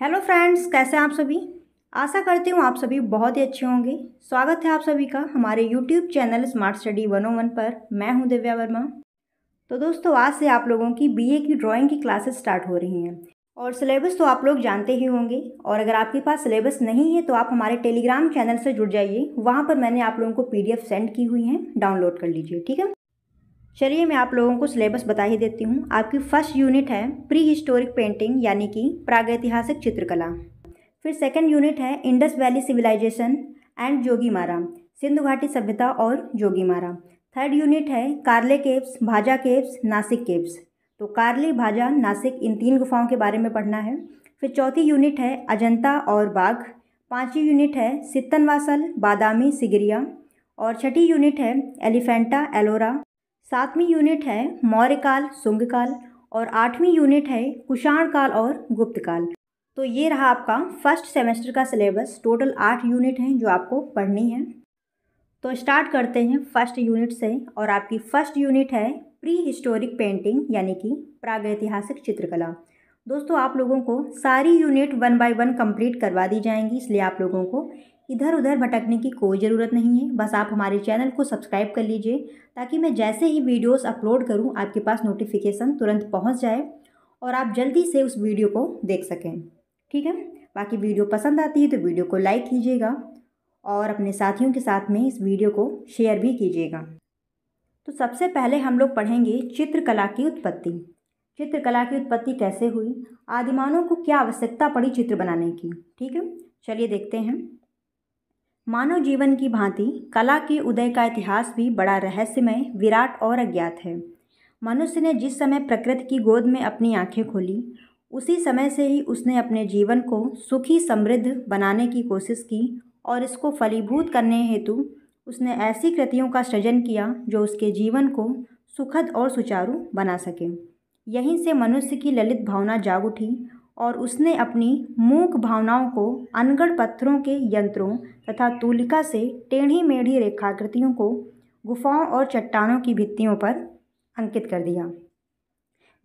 hello friends कैसे हैं आप सभी आशा करती हूँ आप सभी बहुत ही अच्छे होंगे स्वागत है आप सभी का हमारे YouTube channel smart study one one पर मैं हूँ दिव्या वर्मा तो दोस्तों आज से आप लोगों की बीए की ड्राइंग की क्लासेस स्टार्ट हो रही हैं और सिलेबस तो आप लोग जानते ही होंगे और अगर आपके पास सिलेबस नहीं है तो आप हमारे टेलीग्राम चैनल से जुड़ जाइए वहाँ पर मैंने आप लोगों को पी सेंड की हुई हैं डाउनलोड कर लीजिए ठीक है चलिए मैं आप लोगों को सिलेबस बता ही देती हूँ आपकी फर्स्ट यूनिट है प्री हिस्टोरिक पेंटिंग यानी कि प्रागैतिहासिक चित्रकला फिर सेकेंड यूनिट है Indus valley civilisation and Jogimara सिंधु घाटी सभ्यता और जोगीमारा थर्ड यूनिट है Karle caves Bhaja caves Nashik caves तो कार्ले भाजा नासिक इन तीन गुफाओं के बारे में पढ़ना है फिर चौथी यूनिट है अजंता और बाघ पाँचवीं यूनिट है सित्तनवासल बादामी सिगरिया और छठी यूनिट है एलिफेंटा एलोरा सातवीं यूनिट है मौर्य काल शुंग काल और आठवीं यूनिट है कुषाण काल और गुप्त काल तो ये रहा आपका फर्स्ट सेमेस्टर का सिलेबस टोटल आठ यूनिट हैं जो आपको पढ़नी है तो स्टार्ट करते हैं फर्स्ट यूनिट से और आपकी फर्स्ट यूनिट है प्री हिस्टोरिक पेंटिंग यानी कि प्रागैतिहासिक चित्रकला दोस्तों आप लोगों को सारी unit one by one complete करवा दी जाएंगी इसलिए आप लोगों को इधर उधर भटकने की कोई ज़रूरत नहीं है बस आप हमारे चैनल को सब्सक्राइब कर लीजिए ताकि मैं जैसे ही वीडियोस अपलोड करूं आपके पास नोटिफिकेशन तुरंत पहुंच जाए और आप जल्दी से उस वीडियो को देख सकें ठीक है बाकी वीडियो पसंद आती है तो वीडियो को लाइक कीजिएगा और अपने साथियों के साथ में इस वीडियो को शेयर भी कीजिएगा तो सबसे पहले हम लोग पढ़ेंगे चित्रकला की उत्पत्ति चित्रकला की उत्पत्ति कैसे हुई आदिमानों को क्या आवश्यकता पड़ी चित्र बनाने की ठीक है चलिए देखते हैं मानव जीवन की भांति कला के उदय का इतिहास भी बड़ा रहस्यमय विराट और अज्ञात है मनुष्य ने जिस समय प्रकृति की गोद में अपनी आंखें खोली उसी समय से ही उसने अपने जीवन को सुखी समृद्ध बनाने की कोशिश की और इसको फलीभूत करने हेतु उसने ऐसी कृतियों का सृजन किया जो उसके जीवन को सुखद और सुचारू बना सके यहीं से मनुष्य की ललित भावना जाग उठी और उसने अपनी मूक भावनाओं को अनगढ़ पत्थरों के यंत्रों तथा तूलिका से टेढ़ी मेढ़ी रेखाकृतियों को गुफाओं और चट्टानों की भित्तियों पर अंकित कर दिया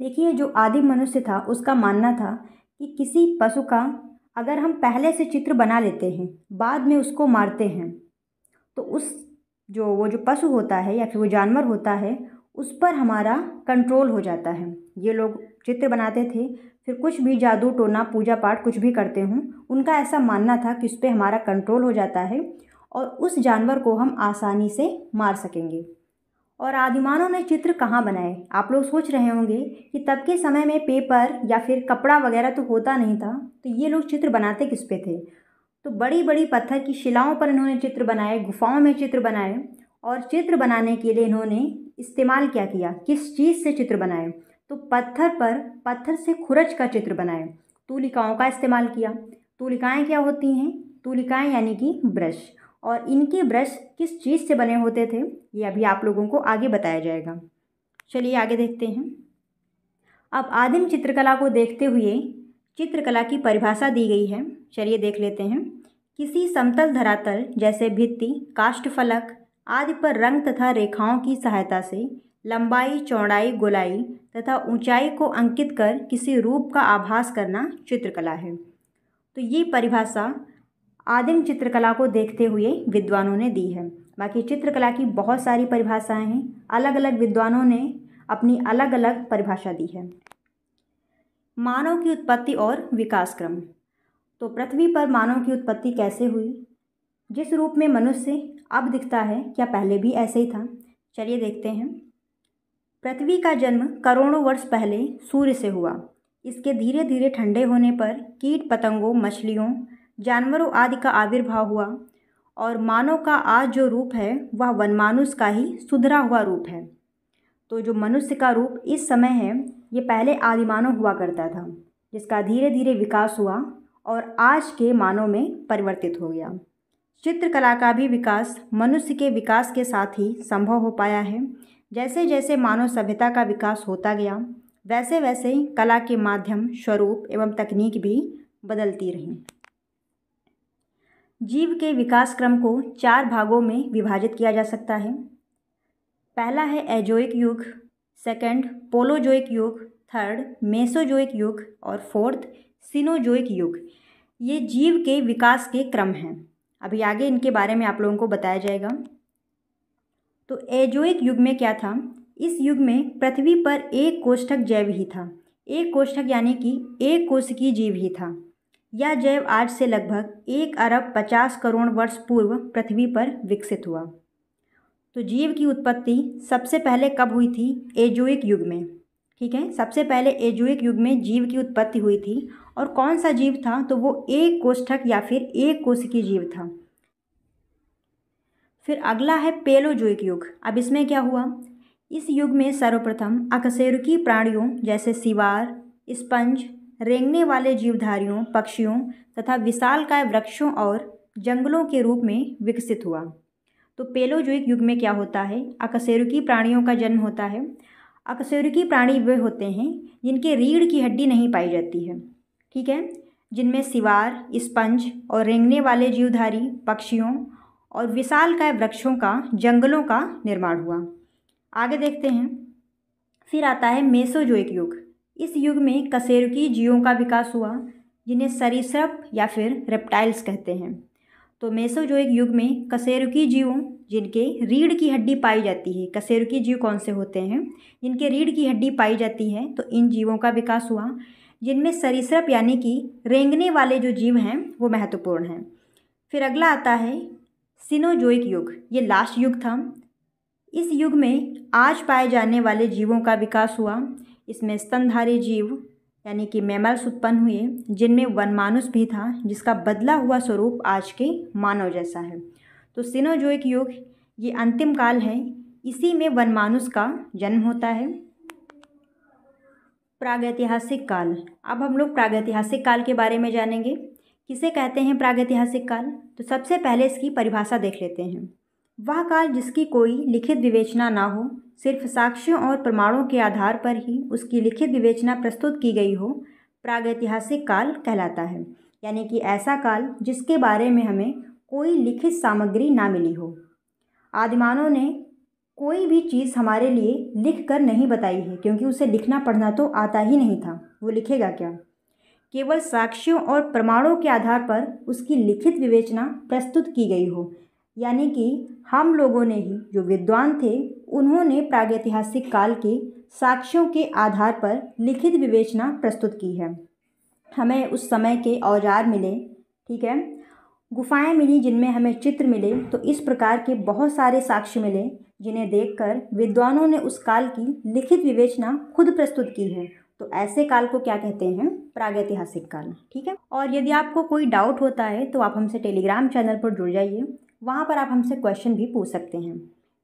देखिए जो आदि मनुष्य था उसका मानना था कि किसी पशु का अगर हम पहले से चित्र बना लेते हैं बाद में उसको मारते हैं तो उस जो वो जो पशु होता है या फिर वो जानवर होता है उस पर हमारा कंट्रोल हो जाता है ये लोग चित्र बनाते थे फिर कुछ भी जादू टोना पूजा पाठ कुछ भी करते हों उनका ऐसा मानना था कि उस पर हमारा कंट्रोल हो जाता है और उस जानवर को हम आसानी से मार सकेंगे और आदिमानों ने चित्र कहाँ बनाए आप लोग सोच रहे होंगे कि तब के समय में पेपर या फिर कपड़ा वगैरह तो होता नहीं था तो ये लोग चित्र बनाते किस पे थे तो बड़ी बड़ी पत्थर की शिलाओं पर इन्होंने चित्र बनाए गुफाओं में चित्र बनाए और चित्र बनाने के लिए इन्होंने इस्तेमाल क्या किया किस चीज़ से चित्र बनाए तो पत्थर पर पत्थर से खुरच का चित्र बनाए तूलिकाओं का इस्तेमाल किया तूलिकाएँ क्या होती हैं तूलिकाएँ यानी कि ब्रश और इनके ब्रश किस चीज़ से बने होते थे ये अभी आप लोगों को आगे बताया जाएगा चलिए आगे देखते हैं अब आदिम चित्रकला को देखते हुए चित्रकला की परिभाषा दी गई है चलिए देख लेते हैं किसी समतल धरातल जैसे भित्ति काष्ठ फलक आदि पर रंग तथा रेखाओं की सहायता से लंबाई चौड़ाई गोलाई तथा ऊंचाई को अंकित कर किसी रूप का आभास करना चित्रकला है तो ये परिभाषा आदिम चित्रकला को देखते हुए विद्वानों ने दी है बाकी चित्रकला की बहुत सारी परिभाषाएं हैं अलग अलग विद्वानों ने अपनी अलग अलग परिभाषा दी है मानव की उत्पत्ति और विकास क्रम तो पृथ्वी पर मानव की उत्पत्ति कैसे हुई जिस रूप में मनुष्य अब दिखता है क्या पहले भी ऐसे ही था चलिए देखते हैं पृथ्वी का जन्म करोड़ों वर्ष पहले सूर्य से हुआ इसके धीरे धीरे ठंडे होने पर कीट पतंगों मछलियों जानवरों आदि का आविर्भाव हुआ और मानव का आज जो रूप है वह वनमानुष का ही सुधरा हुआ रूप है तो जो मनुष्य का रूप इस समय है ये पहले आदि मानव हुआ करता था जिसका धीरे धीरे विकास हुआ और आज के मानव में परिवर्तित हो गया चित्रकला का भी विकास मनुष्य के विकास के साथ ही संभव हो पाया है जैसे जैसे मानव सभ्यता का विकास होता गया वैसे वैसे कला के माध्यम स्वरूप एवं तकनीक भी बदलती रही जीव के विकास क्रम को चार भागों में विभाजित किया जा सकता है पहला है एजोइक युग सेकंड पोलोजोइक युग थर्ड मेसोजोइक युग और फोर्थ सिनोजोइक युग ये जीव के विकास के क्रम हैं अभी आगे इनके बारे में आप लोगों को बताया जाएगा तो एजोइक युग में क्या था इस युग में पृथ्वी पर एक कोष्ठक जैव ही था एक कोष्ठक यानी कि एक कोशिकीय जीव ही था यह जैव आज से लगभग एक अरब पचास करोड़ वर्ष पूर्व पृथ्वी पर विकसित हुआ तो जीव की उत्पत्ति सबसे पहले कब हुई थी एजोइक युग में ठीक है सबसे पहले एजोइक युग में जीव की उत्पत्ति हुई थी और कौन सा जीव था तो वो एक कोष्ठक या फिर एक कोशिकीय जीव था फिर अगला है पेलोजोइक युग अब इसमें क्या हुआ इस युग में सर्वप्रथम अकशेरुकी प्राणियों जैसे सिवार स्पंज रेंगने वाले जीवधारियों पक्षियों तथा विशालकाय वृक्षों और जंगलों के रूप में विकसित हुआ तो पेलोजोइक युग में क्या होता है अकशेरुकी प्राणियों का जन्म होता है अकशेरुकी प्राणी वे होते हैं जिनके रीढ़ की हड्डी नहीं पाई जाती है ठीक है जिनमें सिवार स्पंज और रेंगने वाले जीवधारी पक्षियों और विशाल का वृक्षों का जंगलों का निर्माण हुआ आगे देखते हैं फिर आता है मेसोजोइक युग इस युग में कसेरुकी जीवों का विकास हुआ जिन्हें सरीसृप या फिर रेप्टाइल्स कहते हैं तो मेसोजोइक युग में कसेरुकी जीवों जिनके रीढ़ की हड्डी पाई जाती है कसेरुकी जीव कौन से होते हैं जिनके रीढ़ की हड्डी पाई जाती है तो इन जीवों का विकास हुआ जिनमें सरीसृप यानी कि रेंगने वाले जो जीव हैं वो महत्वपूर्ण हैं फिर अगला आता है सिनोजोइक युग ये लास्ट युग था इस युग में आज पाए जाने वाले जीवों का विकास हुआ इसमें स्तनधारी जीव यानी कि मैमल्स उत्पन्न हुए जिनमें वनमानुष भी था जिसका बदला हुआ स्वरूप आज के मानव जैसा है तो सिनोजोइक युग ये अंतिम काल है इसी में वनमानुष का जन्म होता है प्रागैतिहासिक काल अब हम लोग प्रागैतिहासिक काल के बारे में जानेंगे किसे कहते हैं प्रागैतिहासिक काल तो सबसे पहले इसकी परिभाषा देख लेते हैं वह काल जिसकी कोई लिखित विवेचना ना हो सिर्फ साक्ष्यों और प्रमाणों के आधार पर ही उसकी लिखित विवेचना प्रस्तुत की गई हो प्रागैतिहासिक काल कहलाता है यानी कि ऐसा काल जिसके बारे में हमें कोई लिखित सामग्री ना मिली हो आदिमानों ने कोई भी चीज़ हमारे लिए लिख कर नहीं बताई है क्योंकि उसे लिखना पढ़ना तो आता ही नहीं था वो लिखेगा क्या केवल साक्ष्यों और प्रमाणों के आधार पर उसकी लिखित विवेचना प्रस्तुत की गई हो यानी कि हम लोगों ने ही जो विद्वान थे उन्होंने प्रागैतिहासिक काल के साक्ष्यों के आधार पर लिखित विवेचना प्रस्तुत की है हमें उस समय के औजार मिले ठीक है गुफाएं मिली जिनमें हमें चित्र मिले तो इस प्रकार के बहुत सारे साक्ष्य मिले जिन्हें देखकर विद्वानों ने उस काल की लिखित विवेचना खुद प्रस्तुत की है तो ऐसे काल को क्या कहते हैं प्रागैतिहासिक काल ठीक है और यदि आपको कोई डाउट होता है तो आप हमसे टेलीग्राम चैनल पर जुड़ जाइए वहाँ पर आप हमसे क्वेश्चन भी पूछ सकते हैं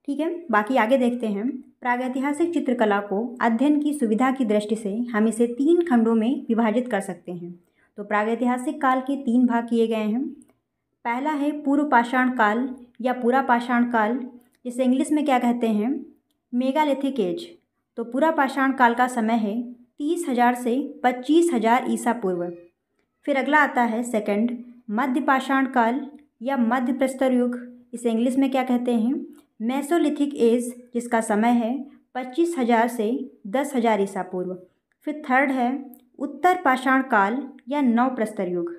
ठीक है बाकी आगे देखते हैं प्रागैतिहासिक चित्रकला को अध्ययन की सुविधा की दृष्टि से हम इसे तीन खंडों में विभाजित कर सकते हैं तो प्रागैतिहासिक काल के तीन भाग किए गए हैं पहला है पूर्व पाषाण काल या पूरा पाषाण काल जिसे इंग्लिश में क्या कहते हैं मेगालिथिक एज तो पूरा पाषाण काल का समय है तीस हजार से पच्चीस हजार ईसा पूर्व फिर अगला आता है सेकंड मध्य पाषाण काल या मध्य प्रस्तर युग इसे इंग्लिश में क्या कहते हैं मैसोलिथिक एज जिसका समय है पच्चीस हजार से दस हजार ईसा पूर्व फिर थर्ड है उत्तर पाषाण काल या नव प्रस्तर युग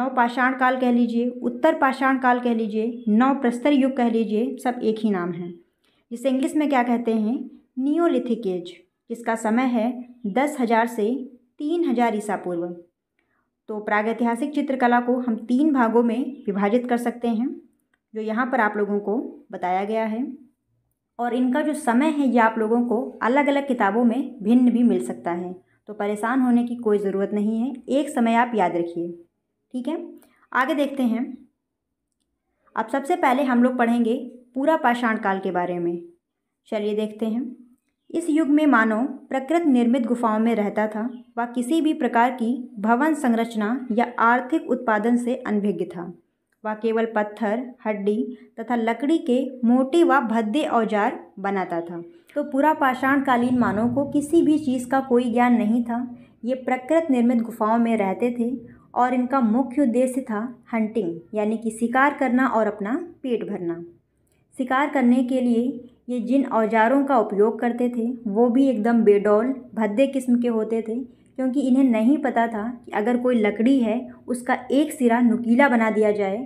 नौ पाषाण काल कह लीजिए उत्तर पाषाण काल कह लीजिए नौ प्रस्तर युग कह लीजिए सब एक ही नाम है जिसे इंग्लिश में क्या कहते हैं नियोलिथिक एज जिसका समय है दस हज़ार से तीन हज़ार ईसा पूर्व तो प्रागैतिहासिक चित्रकला को हम तीन भागों में विभाजित कर सकते हैं जो यहाँ पर आप लोगों को बताया गया है और इनका जो समय है ये आप लोगों को अलग अलग किताबों में भिन्न भी मिल सकता है तो परेशान होने की कोई ज़रूरत नहीं है एक समय आप याद रखिए ठीक है आगे देखते हैं अब सबसे पहले हम लोग पढ़ेंगे पूरा पाषाण काल के बारे में चलिए देखते हैं इस युग में मानव प्रकृत निर्मित गुफाओं में रहता था व किसी भी प्रकार की भवन संरचना या आर्थिक उत्पादन से अनभिज्ञ था वह केवल पत्थर हड्डी तथा लकड़ी के मोटे व भद्दे औजार बनाता था तो पूरा पाषाणकालीन मानव को किसी भी चीज़ का कोई ज्ञान नहीं था ये प्रकृत निर्मित गुफाओं में रहते थे और इनका मुख्य उद्देश्य था हंटिंग यानी कि शिकार करना और अपना पेट भरना शिकार करने के लिए ये जिन औजारों का उपयोग करते थे वो भी एकदम बेडौल भद्दे किस्म के होते थे क्योंकि इन्हें नहीं पता था कि अगर कोई लकड़ी है उसका एक सिरा नुकीला बना दिया जाए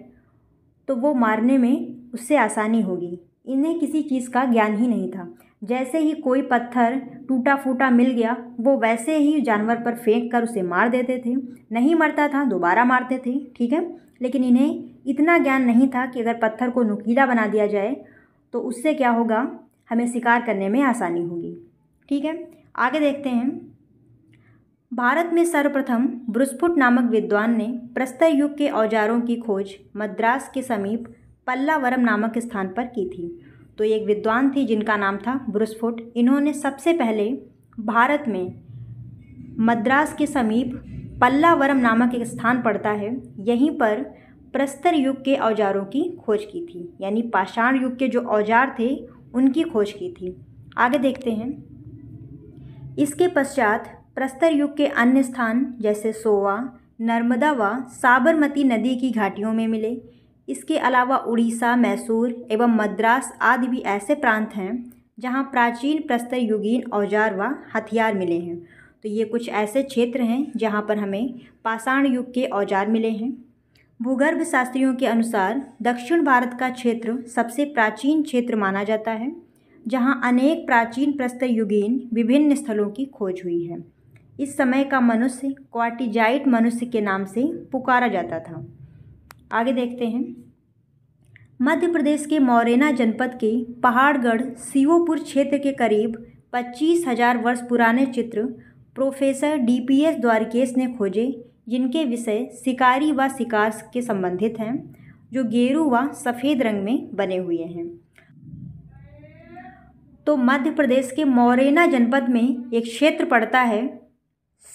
तो वो मारने में उससे आसानी होगी इन्हें किसी चीज़ का ज्ञान ही नहीं था जैसे ही कोई पत्थर टूटा फूटा मिल गया वो वैसे ही जानवर पर फेंक कर उसे मार देते थे नहीं मरता था दोबारा मारते थे ठीक है लेकिन इन्हें इतना ज्ञान नहीं था कि अगर पत्थर को नुकीला बना दिया जाए तो उससे क्या होगा हमें शिकार करने में आसानी होगी ठीक है आगे देखते हैं भारत में सर्वप्रथम ब्रुस्फुट नामक विद्वान ने प्रस्तर युग के औजारों की खोज मद्रास के समीप पल्लावरम नामक स्थान पर की थी तो एक विद्वान थी जिनका नाम था ब्रुस्फुट इन्होंने सबसे पहले भारत में मद्रास के समीप पल्लावरम नामक एक स्थान पड़ता है यहीं पर प्रस्तर युग के औजारों की खोज की थी यानी पाषाण युग के जो औजार थे उनकी खोज की थी आगे देखते हैं इसके पश्चात प्रस्तर युग के अन्य स्थान जैसे सोवा नर्मदा व साबरमती नदी की घाटियों में मिले इसके अलावा उड़ीसा मैसूर एवं मद्रास आदि भी ऐसे प्रांत हैं जहाँ प्राचीन प्रस्तर युगीन औजार व हथियार मिले हैं तो ये कुछ ऐसे क्षेत्र हैं जहाँ पर हमें पाषाण युग के औजार मिले हैं भूगर्भ शास्त्रियों के अनुसार दक्षिण भारत का क्षेत्र सबसे प्राचीन क्षेत्र माना जाता है जहाँ अनेक प्राचीन प्रस्तर युगीन विभिन्न स्थलों की खोज हुई है इस समय का मनुष्य क्वाटिजाइट मनुष्य के नाम से पुकारा जाता था आगे देखते हैं मध्य प्रदेश के मौरेना जनपद के पहाड़गढ़ सीओपुर क्षेत्र के करीब पच्चीस हजार वर्ष पुराने चित्र professor D P S Dwarkesh ने खोजे जिनके विषय शिकारी व शिकार के संबंधित हैं जो गेरू व सफ़ेद रंग में बने हुए हैं तो मध्य प्रदेश के मौरेना जनपद में एक क्षेत्र पड़ता है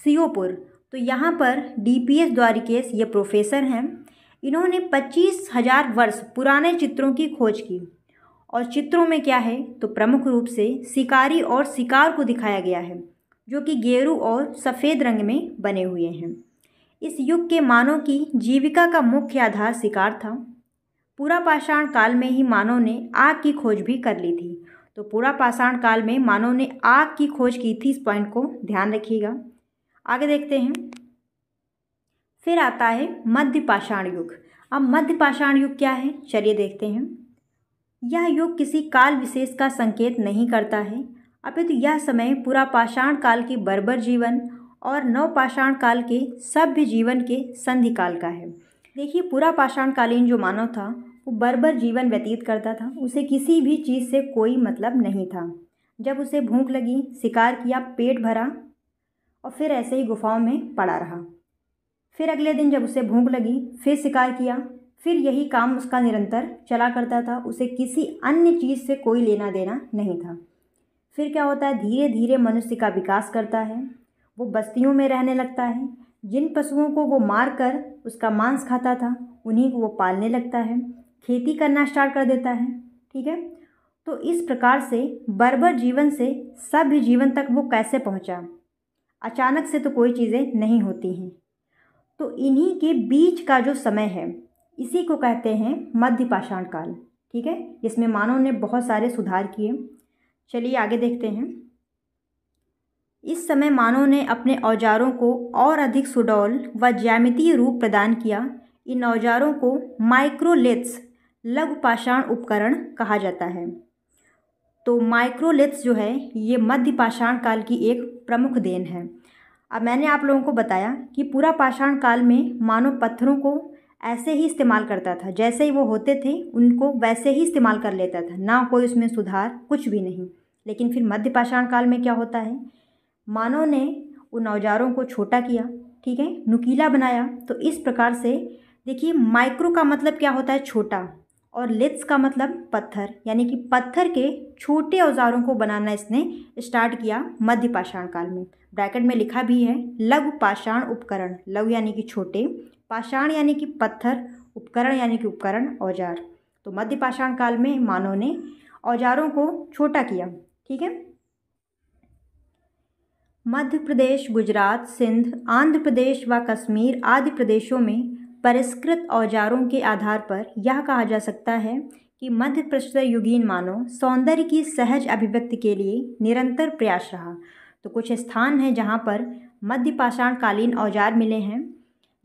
सीओपुर तो यहाँ पर डीपीएस द्वारिकेश ये प्रोफेसर हैं इन्होंने पच्चीस हजार वर्ष पुराने चित्रों की खोज की और चित्रों में क्या है तो प्रमुख रूप से शिकारी और शिकार को दिखाया गया है जो कि गेरू और सफ़ेद रंग में बने हुए हैं इस युग के मानव की जीविका का मुख्य आधार शिकार था पूरा पाषाण काल में ही मानव ने आग की खोज भी कर ली थी तो पूरा पाषाण काल में मानव ने आग की खोज की थी इस पॉइंट को ध्यान रखिएगा आगे देखते हैं फिर आता है मध्य पाषाण युग अब मध्य पाषाण युग क्या है चलिए देखते हैं यह युग किसी काल विशेष का संकेत नहीं करता है अपितु तो यह समय पूरा पाषाण काल के बर्बर जीवन और नवपाषाण काल के सभ्य जीवन के संधिकाल का है देखिए पूरा पाषाणकालीन जो मानव था वो बर्बर जीवन व्यतीत करता था उसे किसी भी चीज़ से कोई मतलब नहीं था जब उसे भूख लगी शिकार किया पेट भरा और फिर ऐसे ही गुफाओं में पड़ा रहा फिर अगले दिन जब उसे भूख लगी फिर शिकार किया फिर यही काम उसका निरंतर चला करता था उसे किसी अन्य चीज़ से कोई लेना देना नहीं था फिर क्या होता है धीरे धीरे मनुष्य का विकास करता है वो बस्तियों में रहने लगता है जिन पशुओं को वो मार कर उसका मांस खाता था उन्हीं को वो पालने लगता है खेती करना स्टार्ट कर देता है ठीक है तो इस प्रकार से बर्बर जीवन से सभ्य जीवन तक वो कैसे पहुंचा अचानक से तो कोई चीज़ें नहीं होती हैं तो इन्हीं के बीच का जो समय है इसी को कहते हैं मध्य पाषाण काल ठीक है जिसमें मानव ने बहुत सारे सुधार किए चलिए आगे देखते हैं इस समय मानव ने अपने औजारों को और अधिक सुडौल व ज्यामितीय रूप प्रदान किया इन औजारों को माइक्रोलेथ्स लघु पाषाण उपकरण कहा जाता है तो माइक्रोलेथ्स जो है ये मध्य पाषाण काल की एक प्रमुख देन है अब मैंने आप लोगों को बताया कि पूरा पाषाण काल में मानव पत्थरों को ऐसे ही इस्तेमाल करता था जैसे ही वो होते थे उनको वैसे ही इस्तेमाल कर लेता था ना कोई उसमें सुधार कुछ भी नहीं लेकिन फिर मध्य पाषाण काल में क्या होता है मानव ने उन औजारों को छोटा किया ठीक है नुकीला बनाया तो इस प्रकार से देखिए माइक्रो का मतलब क्या होता है छोटा और लिथ्स का मतलब पत्थर यानी कि पत्थर के छोटे औजारों को बनाना इसने स्टार्ट किया मध्य पाषाण काल में ब्रैकेट में लिखा भी है लघु पाषाण उपकरण लघु यानी कि छोटे पाषाण यानी कि पत्थर उपकरण यानी कि उपकरण औजार तो मध्य पाषाण काल में मानव ने औजारों को छोटा किया ठीक है मध्य प्रदेश गुजरात सिंध आंध्र प्रदेश व कश्मीर आदि प्रदेशों में परिष्कृत औजारों के आधार पर यह कहा जा सकता है कि मध्य प्रस्तर युगीन मानव सौंदर्य की सहज अभिव्यक्ति के लिए निरंतर प्रयास रहा तो कुछ स्थान हैं जहाँ पर मध्य पाषाणकालीन औजार मिले हैं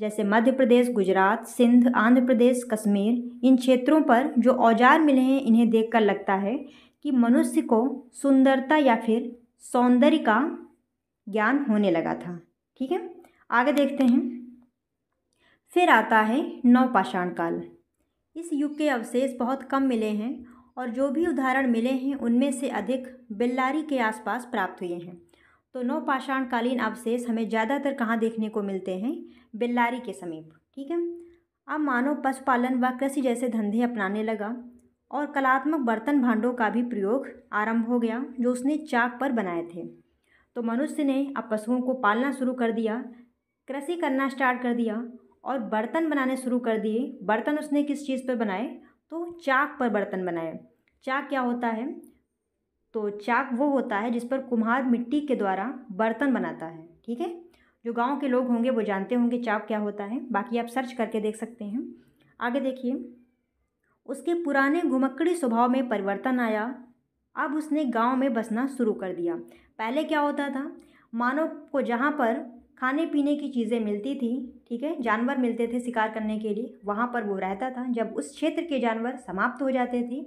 जैसे मध्य प्रदेश गुजरात सिंध आंध्र प्रदेश कश्मीर इन क्षेत्रों पर जो औजार मिले हैं इन्हें देखकर लगता है कि मनुष्य को सुंदरता या फिर सौंदर्य का ज्ञान होने लगा था ठीक है आगे देखते हैं फिर आता है नवपाषाण काल इस युग के अवशेष बहुत कम मिले हैं और जो भी उदाहरण मिले हैं उनमें से अधिक बिल्लारी के आसपास प्राप्त हुए हैं तो नवपाषाणकालीन अवशेष हमें ज़्यादातर कहाँ देखने को मिलते हैं बिल्लारी के समीप ठीक है अब मानव पशुपालन व कृषि जैसे धंधे अपनाने लगा और कलात्मक बर्तन भांडों का भी प्रयोग आरंभ हो गया जो उसने चाक पर बनाए थे तो मनुष्य ने अब पशुओं को पालना शुरू कर दिया कृषि करना स्टार्ट कर दिया और बर्तन बनाने शुरू कर दिए बर्तन उसने किस चीज़ पर बनाए तो चाक पर बर्तन बनाए चाक क्या होता है तो चाक वो होता है जिस पर कुम्हार मिट्टी के द्वारा बर्तन बनाता है ठीक है जो गांव के लोग होंगे वो जानते होंगे चाक क्या होता है बाकी आप सर्च करके देख सकते हैं आगे देखिए उसके पुराने घुमक्कड़ी स्वभाव में परिवर्तन आया अब उसने गांव में बसना शुरू कर दिया पहले क्या होता था मानव को जहाँ पर खाने पीने की चीज़ें मिलती थी ठीक है जानवर मिलते थे शिकार करने के लिए वहाँ पर वो रहता था जब उस क्षेत्र के जानवर समाप्त हो जाते थे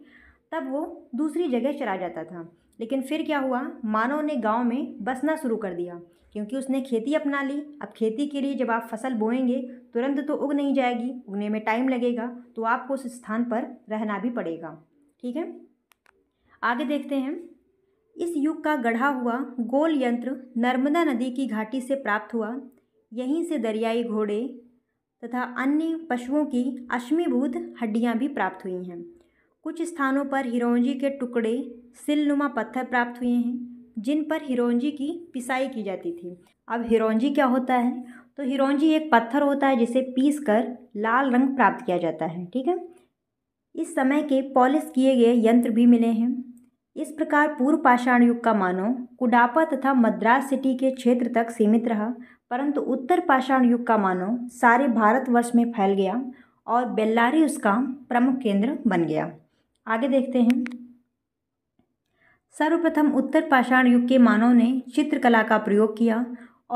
तब वो दूसरी जगह चला जाता था लेकिन फिर क्या हुआ मानव ने गांव में बसना शुरू कर दिया क्योंकि उसने खेती अपना ली अब खेती के लिए जब आप फसल बोएंगे तुरंत तो उग नहीं जाएगी उगने में टाइम लगेगा तो आपको उस स्थान पर रहना भी पड़ेगा ठीक है आगे देखते हैं इस युग का गढ़ा हुआ गोल यंत्र नर्मदा नदी की घाटी से प्राप्त हुआ यहीं से दरियाई घोड़े तथा अन्य पशुओं की अश्मीभूत हड्डियां भी प्राप्त हुई हैं कुछ स्थानों पर हिरोंजी के टुकड़े सिलनुमा पत्थर प्राप्त हुए हैं जिन पर हिरोंजी की पिसाई की जाती थी अब हिरोंजी क्या होता है तो हिरोंजी एक पत्थर होता है जिसे पीस कर लाल रंग प्राप्त किया जाता है ठीक है इस समय के पॉलिश किए गए यंत्र भी मिले हैं इस प्रकार पूर्व पाषाण युग का मानव कुडापा तथा मद्रास सिटी के क्षेत्र तक सीमित रहा परंतु उत्तर पाषाण युग का मानव सारे भारतवर्ष में फैल गया और बेल्लारी उसका प्रमुख केंद्र बन गया आगे देखते हैं सर्वप्रथम उत्तर पाषाण युग के मानव ने चित्रकला का प्रयोग किया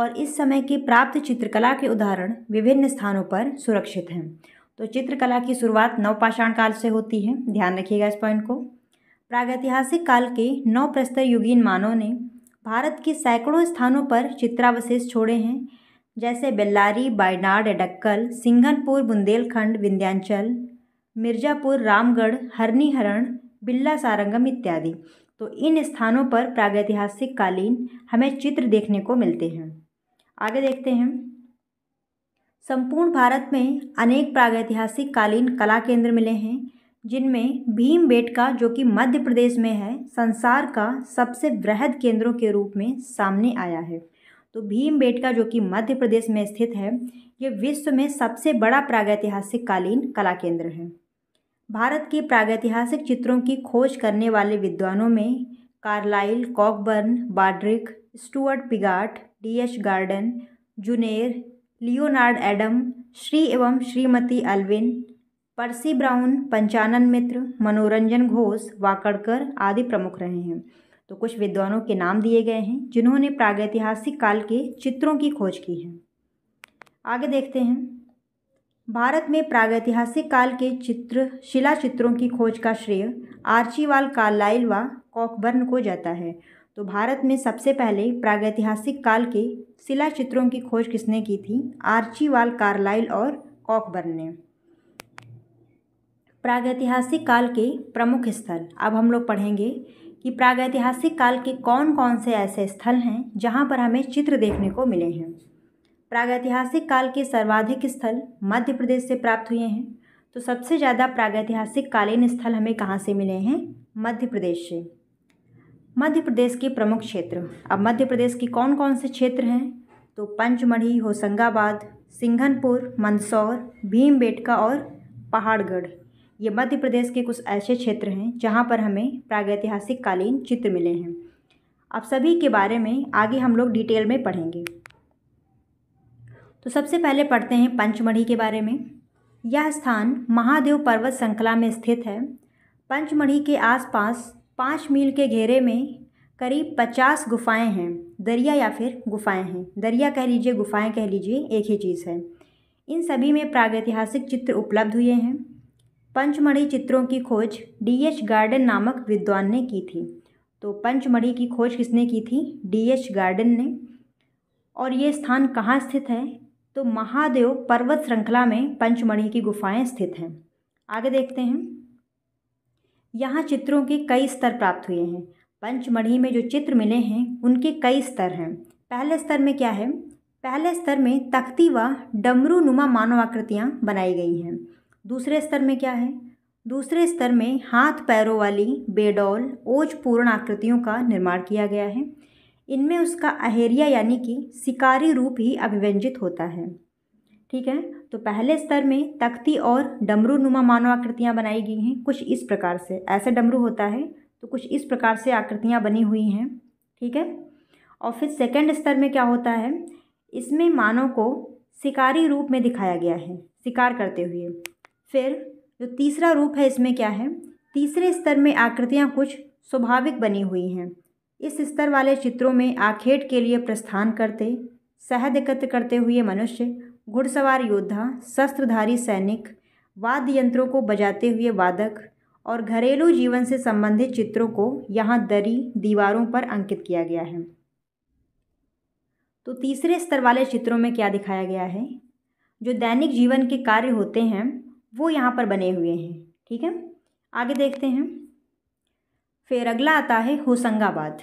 और इस समय के प्राप्त चित्रकला के उदाहरण विभिन्न स्थानों पर सुरक्षित हैं तो चित्रकला की शुरुआत नवपाषाण काल से होती है ध्यान रखिएगा इस पॉइंट को प्रागैतिहासिक काल के नौ प्रस्तर युगीन मानव ने भारत के सैकड़ों स्थानों पर चित्रावशेष छोड़े हैं जैसे बेल्लारी बायनाड एडक्कल सिंघनपुर बुंदेलखंड विंध्यांचल मिर्ज़ापुर रामगढ़ हरनीहरण बिल्ला सारंगम इत्यादि तो इन स्थानों पर प्रागैतिहासिक कालीन हमें चित्र देखने को मिलते हैं आगे देखते हैं संपूर्ण भारत में अनेक प्रागैतिहासिक कालीन कला केंद्र मिले हैं जिनमें भीमबेटका जो कि मध्य प्रदेश में है संसार का सबसे वृहद केंद्रों के रूप में सामने आया है तो भीमबेटका जो कि मध्य प्रदेश में स्थित है ये विश्व में सबसे बड़ा प्रागैतिहासिक कालीन कला केंद्र है भारत के प्रागैतिहासिक चित्रों की खोज करने वाले विद्वानों में Carlleyle Cockburn Brodrick Stuart Piggott D H Gordon Zeuner Leonard Adam Shri एवं Shrimati Alvin Percy Brown Panchanan Mitra Manoranjan Ghosh Wakadkar आदि प्रमुख रहे हैं तो कुछ विद्वानों के नाम दिए गए हैं जिन्होंने प्रागैतिहासिक काल के चित्रों की खोज की है आगे देखते हैं भारत में प्रागैतिहासिक काल के चित्र शिला चित्रों की खोज का श्रेय आर्चीवाल कार्लाइल व कॉकबर्न को जाता है तो भारत में सबसे पहले प्रागैतिहासिक काल के शिला चित्रों की खोज किसने की थी आर्चीवाल कार्लाइल और कॉकबर्न ने प्रागैतिहासिक काल के प्रमुख स्थल अब हम लोग पढ़ेंगे कि प्रागैतिहासिक काल के कौन कौन से ऐसे स्थल हैं जहाँ पर हमें चित्र देखने को मिले हैं प्रागैतिहासिक काल के सर्वाधिक स्थल मध्य प्रदेश से प्राप्त हुए हैं तो सबसे ज़्यादा प्रागैतिहासिक कालीन स्थल हमें कहाँ से मिले हैं मध्य प्रदेश से मध्य प्रदेश के प्रमुख क्षेत्र अब मध्य प्रदेश के कौन कौन से क्षेत्र हैं तो पंचमढ़ी होशंगाबाद सिंघनपुर मंदसौर भीमबेटका और पहाड़गढ़ ये मध्य प्रदेश के कुछ ऐसे क्षेत्र हैं जहाँ पर हमें प्रागैतिहासिक कालीन चित्र मिले हैं अब सभी के बारे में आगे हम लोग डिटेल में पढ़ेंगे तो सबसे पहले पढ़ते हैं पंचमढ़ी के बारे में यह स्थान महादेव पर्वत श्रृंखला में स्थित है पंचमढ़ी के आसपास पाँच मील के घेरे में करीब पचास गुफाएं हैं दरिया या फिर गुफाएं हैं दरिया कह लीजिए गुफाएं कह लीजिए एक ही चीज़ है इन सभी में प्रागैतिहासिक चित्र उपलब्ध हुए हैं पंचमढ़ी चित्रों की खोज डी एच गार्डन नामक विद्वान ने की थी तो पंचमढ़ी की खोज किसने की थी डी एच गार्डन ने और ये स्थान कहाँ स्थित है तो महादेव पर्वत श्रृंखला में पंचमढ़ी की गुफाएं स्थित हैं आगे देखते हैं यहाँ चित्रों के कई स्तर प्राप्त हुए हैं पंचमढ़ी में जो चित्र मिले हैं उनके कई स्तर हैं पहले स्तर में क्या है पहले स्तर में तख्ती व डमरू नुमा मानव आकृतियाँ बनाई गई हैं दूसरे स्तर में क्या है दूसरे स्तर में हाथ पैरों वाली बेडौल ओज पूर्ण आकृतियों का निर्माण किया गया है इनमें उसका अहेरिया यानी कि शिकारी रूप ही अभिव्यंजित होता है ठीक है तो पहले स्तर में तख्ती और डमरू नुमा मानव आकृतियाँ बनाई गई हैं कुछ इस प्रकार से ऐसा डमरू होता है तो कुछ इस प्रकार से आकृतियाँ बनी हुई हैं ठीक है और फिर सेकेंड स्तर में क्या होता है इसमें मानव को शिकारी रूप में दिखाया गया है शिकार करते हुए फिर जो तीसरा रूप है इसमें क्या है तीसरे स्तर में आकृतियाँ कुछ स्वाभाविक बनी हुई हैं इस स्तर वाले चित्रों में आखेट के लिए प्रस्थान करते शहद एकत्र करते हुए मनुष्य घुड़सवार योद्धा शस्त्रधारी सैनिक वाद्य यंत्रों को बजाते हुए वादक और घरेलू जीवन से संबंधित चित्रों को यहाँ दरी दीवारों पर अंकित किया गया है तो तीसरे स्तर वाले चित्रों में क्या दिखाया गया है जो दैनिक जीवन के कार्य होते हैं वो यहाँ पर बने हुए हैं ठीक है आगे देखते हैं फिर अगला आता है होशंगाबाद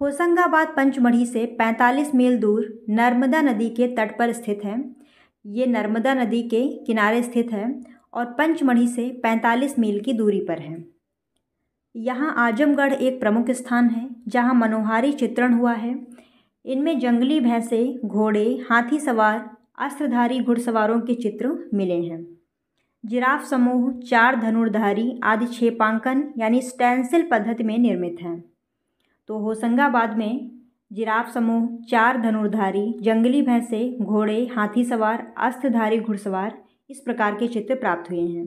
होशंगाबाद पंचमढ़ी से 45 मील दूर नर्मदा नदी के तट पर स्थित है ये नर्मदा नदी के किनारे स्थित है और पंचमढ़ी से 45 मील की दूरी पर है यहाँ आजमगढ़ एक प्रमुख स्थान है जहाँ मनोहारी चित्रण हुआ है इनमें जंगली भैंसे घोड़े हाथी सवार अस्त्रधारी घुड़सवारों के चित्र मिले हैं जिराफ समूह चार धनुर्धारी आदि छेपांकन यानी स्टैंसिल पद्धति में निर्मित हैं तो होशंगाबाद में जिराफ समूह चार धनुर्धारी जंगली भैंसे घोड़े हाथी सवार अस्थधारी घुड़सवार इस प्रकार के चित्र प्राप्त हुए हैं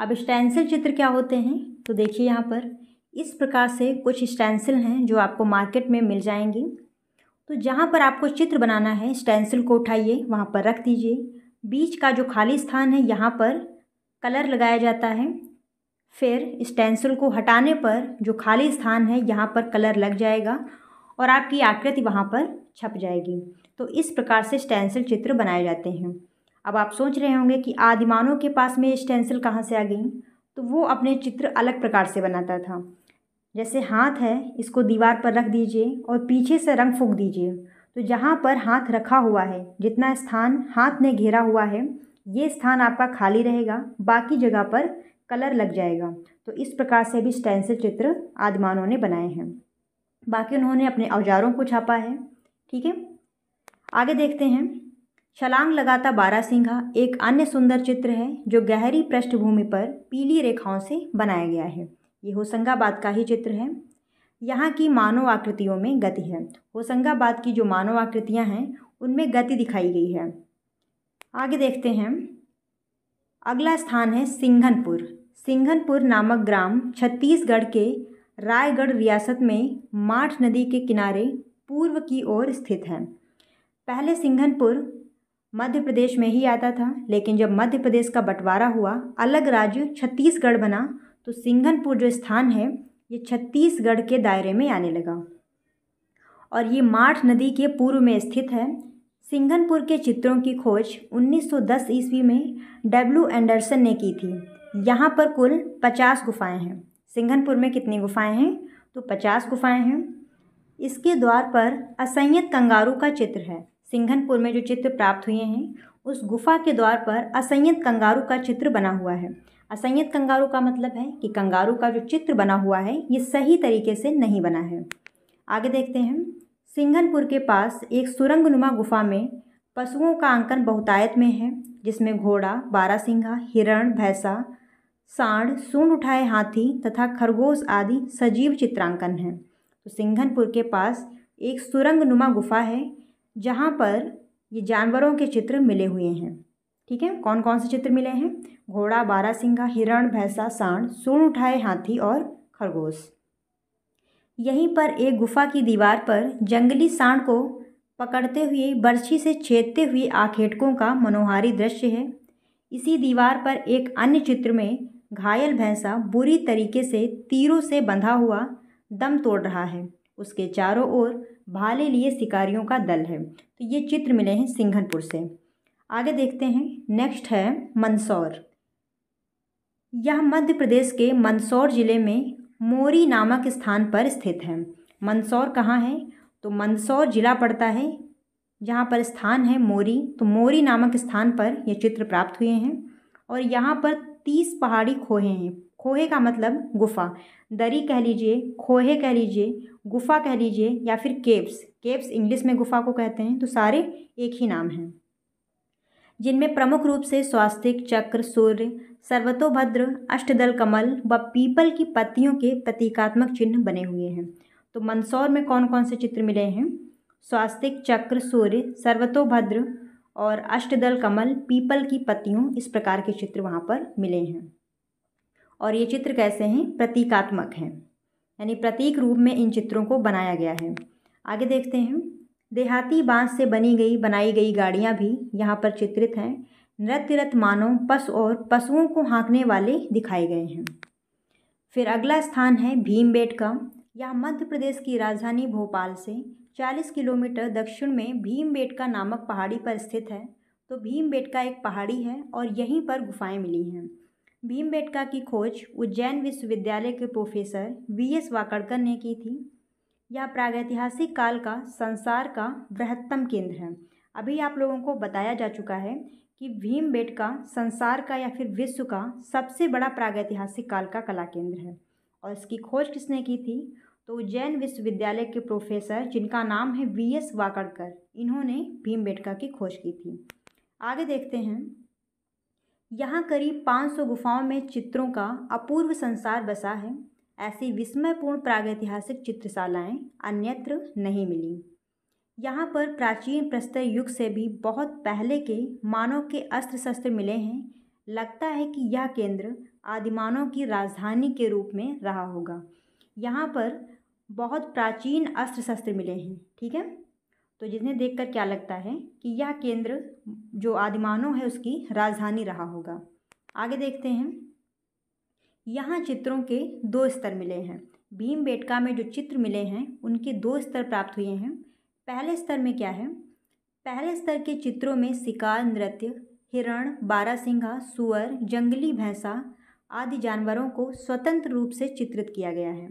अब स्टैंसिल चित्र क्या होते हैं तो देखिए यहाँ पर इस प्रकार से कुछ स्टैंसिल हैं जो आपको मार्केट में मिल जाएंगी तो जहाँ पर आपको चित्र बनाना है स्टैंसिल को उठाइए वहाँ पर रख दीजिए बीच का जो खाली स्थान है यहाँ पर कलर लगाया जाता है फिर स्टेंसिल को हटाने पर जो खाली स्थान है यहाँ पर कलर लग जाएगा और आपकी आकृति वहाँ पर छप जाएगी तो इस प्रकार से स्टेंसिल चित्र बनाए जाते हैं अब आप सोच रहे होंगे कि आदिमानों के पास में स्टेंसिल कहाँ से आ गई तो वो अपने चित्र अलग प्रकार से बनाता था जैसे हाथ है इसको दीवार पर रख दीजिए और पीछे से रंग फूक दीजिए तो जहाँ पर हाथ रखा हुआ है जितना स्थान हाथ ने घेरा हुआ है ये स्थान आपका खाली रहेगा बाकी जगह पर कलर लग जाएगा तो इस प्रकार से भी स्टेंसिल चित्र आदमानों ने बनाए हैं बाकी उन्होंने अपने औजारों को छापा है ठीक है आगे देखते हैं छलांग लगाता बारा सिंघा एक अन्य सुंदर चित्र है जो गहरी पृष्ठभूमि पर पीली रेखाओं से बनाया गया है ये होशंगाबाद का ही चित्र है यहाँ की मानव आकृतियों में गति है होशंगाबाद की जो मानव आकृतियाँ हैं उनमें गति दिखाई गई है आगे देखते हैं अगला स्थान है सिंघनपुर सिंघनपुर नामक ग्राम छत्तीसगढ़ के रायगढ़ रियासत में माठ नदी के किनारे पूर्व की ओर स्थित है पहले सिंघनपुर मध्य प्रदेश में ही आता था लेकिन जब मध्य प्रदेश का बंटवारा हुआ अलग राज्य छत्तीसगढ़ बना तो सिंघनपुर जो स्थान है ये छत्तीसगढ़ के दायरे में आने लगा और ये माठ नदी के पूर्व में स्थित है सिंघनपुर के चित्रों की खोज 1910 ईस्वी में डब्ल्यू एंडरसन ने की थी यहाँ पर कुल 50 गुफाएं हैं सिंघनपुर में कितनी गुफाएं हैं तो 50 गुफाएं हैं इसके द्वार पर असंयत कंगारू का चित्र है सिंघनपुर में जो चित्र प्राप्त हुए हैं उस गुफा के द्वार पर असंयत कंगारू का चित्र बना हुआ है असंयत कंगारू का मतलब है कि कंगारू का जो चित्र बना हुआ है ये सही तरीके से नहीं बना है आगे देखते हैं सिंघनपुर के पास एक सुरंग नुमा गुफा में पशुओं का अंकन बहुतायत में है जिसमें घोड़ा बारासिंघा हिरण भैंसा सांड सूंड उठाए हाथी तथा खरगोश आदि सजीव चित्रांकन हैं तो सिंघनपुर के पास एक सुरंग नुमा गुफा है जहाँ पर ये जानवरों के चित्र मिले हुए हैं ठीक है कौन कौन से चित्र मिले हैं घोड़ा बारह सिंघा हिरण भैंसा सांड सूर्ण उठाए हाथी और खरगोश यहीं पर एक गुफा की दीवार पर जंगली सांड को पकड़ते हुए बर्छी से छेदते हुए आखेटकों का मनोहारी दृश्य है इसी दीवार पर एक अन्य चित्र में घायल भैंसा बुरी तरीके से तीरों से बंधा हुआ दम तोड़ रहा है उसके चारों ओर भाले लिए शिकारियों का दल है तो ये चित्र मिले हैं सिंघनपुर से आगे देखते हैं नेक्स्ट है मंदसौर यह मध्य प्रदेश के मंदसौर ज़िले में मोरी नामक स्थान पर स्थित है मंदसौर कहाँ है तो मंदसौर ज़िला पड़ता है जहाँ पर स्थान है मोरी तो मोरी नामक स्थान पर यह चित्र प्राप्त हुए हैं और यहाँ पर तीस पहाड़ी खोहे हैं खोहे का मतलब गुफा दरी कह लीजिए खोहे कह लीजिए गुफा कह लीजिए या फिर केव्स केव्स इंग्लिश में गुफा को कहते हैं तो सारे एक ही नाम हैं जिनमें प्रमुख रूप से स्वास्तिक चक्र सूर्य सर्वतोभद्र अष्टदल कमल व पीपल की पत्तियों के प्रतीकात्मक चिन्ह बने हुए हैं तो मंदसौर में कौन कौन से चित्र मिले हैं स्वास्तिक चक्र सूर्य सर्वतोभद्र और अष्टदल कमल पीपल की पत्तियों इस प्रकार के चित्र वहाँ पर मिले हैं और ये चित्र कैसे हैं प्रतीकात्मक हैं यानी प्रतीक रूप में इन चित्रों को बनाया गया है आगे देखते हैं देहाती बांस से बनी गई बनाई गई गाड़ियाँ भी यहाँ पर चित्रित हैं नृत्यरत मानव पशु और पशुओं को हाँकने वाले दिखाए गए हैं फिर अगला स्थान है भीमबेट का यह मध्य प्रदेश की राजधानी भोपाल से 40 किलोमीटर दक्षिण में भीमबेट का नामक पहाड़ी पर स्थित है तो भीमबेट का एक पहाड़ी है और यहीं पर गुफाएं मिली हैं भीमबेटका की खोज उज्जैन विश्वविद्यालय के प्रोफेसर वी एस वाकड़कर ने की थी यह प्रागैतिहासिक काल का संसार का बृहत्तम केंद्र है अभी आप लोगों को बताया जा चुका है कि भीम का संसार का या फिर विश्व का सबसे बड़ा प्रागैतिहासिक काल का कला केंद्र है और इसकी खोज किसने की थी तो उज्जैन विश्वविद्यालय के प्रोफेसर जिनका नाम है वी एस वाकड़कर इन्होंने बेटका की खोज की थी आगे देखते हैं यहाँ करीब 500 गुफाओं में चित्रों का अपूर्व संसार बसा है ऐसी विस्मयपूर्ण प्रागैतिहासिक चित्रशालाएँ अन्यत्र नहीं मिलीं यहाँ पर प्राचीन प्रस्तर युग से भी बहुत पहले के मानव के अस्त्र शस्त्र मिले हैं लगता है कि यह केंद्र आदिमानों की राजधानी के रूप में रहा होगा यहाँ पर बहुत प्राचीन अस्त्र शस्त्र मिले हैं ठीक है तो जिन्हें देखकर क्या लगता है कि यह केंद्र जो आदिमानों है उसकी राजधानी रहा होगा आगे देखते हैं यहाँ चित्रों के दो स्तर मिले हैं भीम बेटका में जो चित्र मिले हैं उनके दो स्तर प्राप्त हुए हैं पहले स्तर में क्या है पहले स्तर के चित्रों में शिकार नृत्य हिरण बारासिंघा सुअर जंगली भैंसा आदि जानवरों को स्वतंत्र रूप से चित्रित किया गया है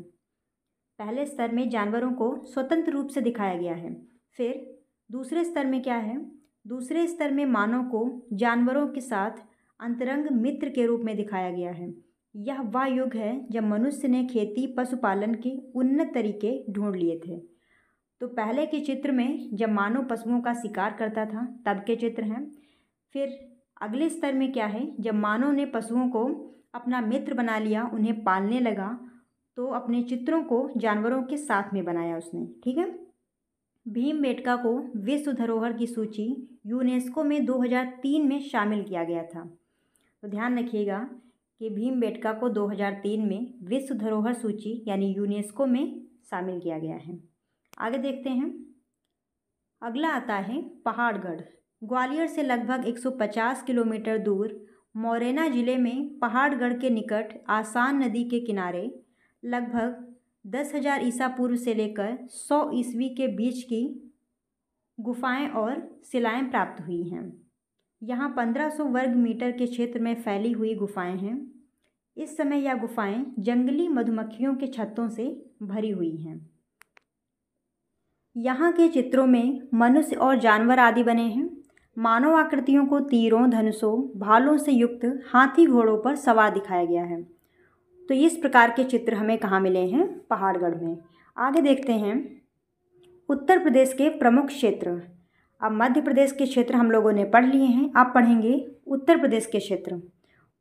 पहले स्तर में जानवरों को स्वतंत्र रूप से दिखाया गया है फिर दूसरे स्तर में क्या है दूसरे स्तर में मानव को जानवरों के साथ अंतरंग मित्र के रूप में दिखाया गया है यह वह युग है जब मनुष्य ने खेती पशुपालन के उन्नत तरीके ढूंढ लिए थे तो पहले के चित्र में जब मानव पशुओं का शिकार करता था तब के चित्र हैं फिर अगले स्तर में क्या है जब मानव ने पशुओं को अपना मित्र बना लिया उन्हें पालने लगा तो अपने चित्रों को जानवरों के साथ में बनाया उसने ठीक है भीम बेटका को विश्व धरोहर की सूची यूनेस्को में 2003 में शामिल किया गया था तो ध्यान रखिएगा कि भीमबेटका को 2003 में विश्व धरोहर सूची यानी यूनेस्को में शामिल किया गया है आगे देखते हैं अगला आता है पहाड़गढ़ ग्वालियर से लगभग 150 किलोमीटर दूर मोरेना ज़िले में पहाड़गढ़ के निकट आसान नदी के किनारे लगभग दस हजार ईसा पूर्व से लेकर सौ ईस्वी के बीच की गुफाएं और शिलाएं प्राप्त हुई हैं यहाँ पंद्रह सौ वर्ग मीटर के क्षेत्र में फैली हुई गुफाएं हैं इस समय यह गुफाएं जंगली मधुमक्खियों के छत्तों से भरी हुई हैं यहाँ के चित्रों में मनुष्य और जानवर आदि बने हैं मानव आकृतियों को तीरों धनुषों भालों से युक्त हाथी घोड़ों पर सवार दिखाया गया है तो इस प्रकार के चित्र हमें कहाँ मिले हैं पहाड़गढ़ में आगे देखते हैं उत्तर प्रदेश के प्रमुख क्षेत्र अब मध्य प्रदेश के क्षेत्र हम लोगों ने पढ़ लिए हैं आप पढ़ेंगे उत्तर प्रदेश के क्षेत्र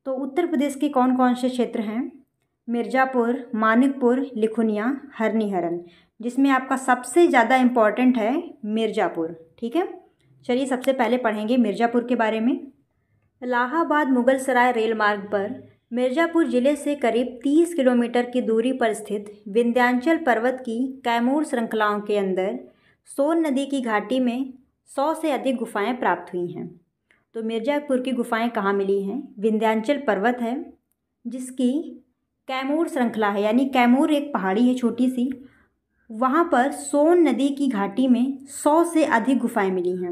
तो उत्तर प्रदेश के कौन कौन से क्षेत्र हैं मिर्ज़ापुर मानिकपुर लिखुनिया हरनीहरन जिसमें आपका सबसे ज़्यादा इम्पॉर्टेंट है मिर्ज़ापुर ठीक है चलिए सबसे पहले पढ़ेंगे मिर्ज़ापुर के बारे में इलाहाबाद मुगल सराय रेल मार्ग पर मिर्ज़ापुर ज़िले से करीब 30 किलोमीटर की दूरी पर स्थित विंध्याचल पर्वत की कैमूर श्रृंखलाओं के अंदर सोन नदी की घाटी में सौ से अधिक गुफाएं प्राप्त हुई हैं तो मिर्ज़ापुर की गुफ़ाएं कहाँ मिली हैं विंध्यांचल पर्वत है जिसकी कैमूर श्रृंखला है यानी कैमूर एक पहाड़ी है छोटी सी वहाँ पर सोन नदी की घाटी में सौ से अधिक गुफ़ाएं मिली हैं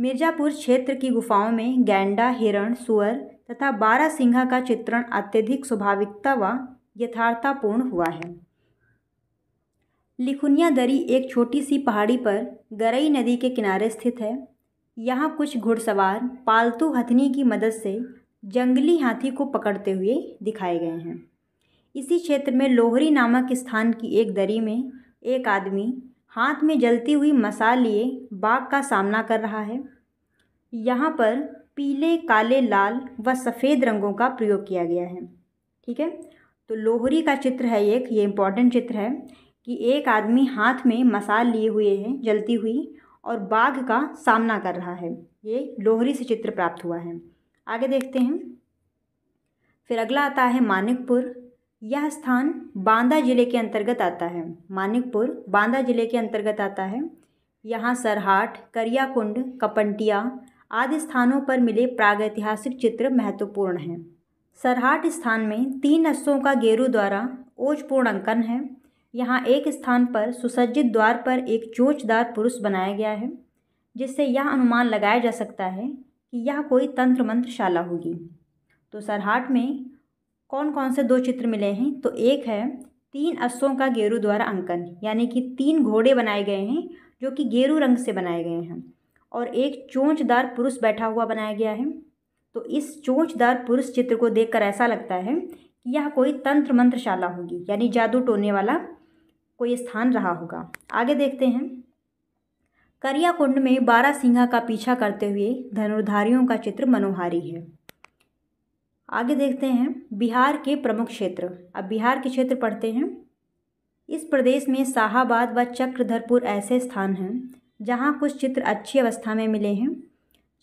मिर्ज़ापुर क्षेत्र की गुफाओं में गैंडा हिरण सुअर तथा बारह सिंघा का चित्रण अत्यधिक स्वाभाविकता व यथार्थतापूर्ण हुआ है लिखुनिया दरी एक छोटी सी पहाड़ी पर गरई नदी के किनारे स्थित है यहाँ कुछ घुड़सवार पालतू हथनी की मदद से जंगली हाथी को पकड़ते हुए दिखाए गए हैं इसी क्षेत्र में लोहरी नामक स्थान की एक दरी में एक आदमी हाथ में जलती हुई मसाल लिए बाघ का सामना कर रहा है यहाँ पर पीले काले लाल व सफ़ेद रंगों का प्रयोग किया गया है ठीक है तो लोहरी का चित्र है एक ये इम्पॉर्टेंट चित्र है कि एक आदमी हाथ में मसाल लिए हुए है जलती हुई और बाघ का सामना कर रहा है ये लोहरी से चित्र प्राप्त हुआ है आगे देखते हैं फिर अगला आता है मानिकपुर यह स्थान बांदा जिले के अंतर्गत आता है मानिकपुर बांदा जिले के अंतर्गत आता है यहाँ सरहाट करियाकुंड कपंटिया आदि स्थानों पर मिले प्रागैतिहासिक चित्र महत्वपूर्ण हैं सरहाट स्थान में तीन अस्सों का गेरू द्वारा ओजपूर्ण अंकन है यहाँ एक स्थान पर सुसज्जित द्वार पर एक चोचदार पुरुष बनाया गया है जिससे यह अनुमान लगाया जा सकता है कि यह कोई तंत्र मंत्रशाला होगी तो सरहाट में कौन कौन से दो चित्र मिले हैं तो एक है तीन अश्वों का गेरू द्वारा अंकन यानी कि तीन घोड़े बनाए गए हैं जो कि गेरू रंग से बनाए गए हैं और एक चोंचदार पुरुष बैठा हुआ बनाया गया है तो इस चोंचदार पुरुष चित्र को देखकर ऐसा लगता है कि यह कोई तंत्र मंत्रशाला होगी यानी जादू टोने वाला कोई स्थान रहा होगा आगे देखते हैं करिया कुंड में बारह सिंहा का पीछा करते हुए धनुर्धारियों का चित्र मनोहारी है आगे देखते हैं बिहार के प्रमुख क्षेत्र अब बिहार के क्षेत्र पढ़ते हैं इस प्रदेश में शाहबाद व चक्रधरपुर ऐसे स्थान हैं जहाँ कुछ चित्र अच्छी अवस्था में मिले हैं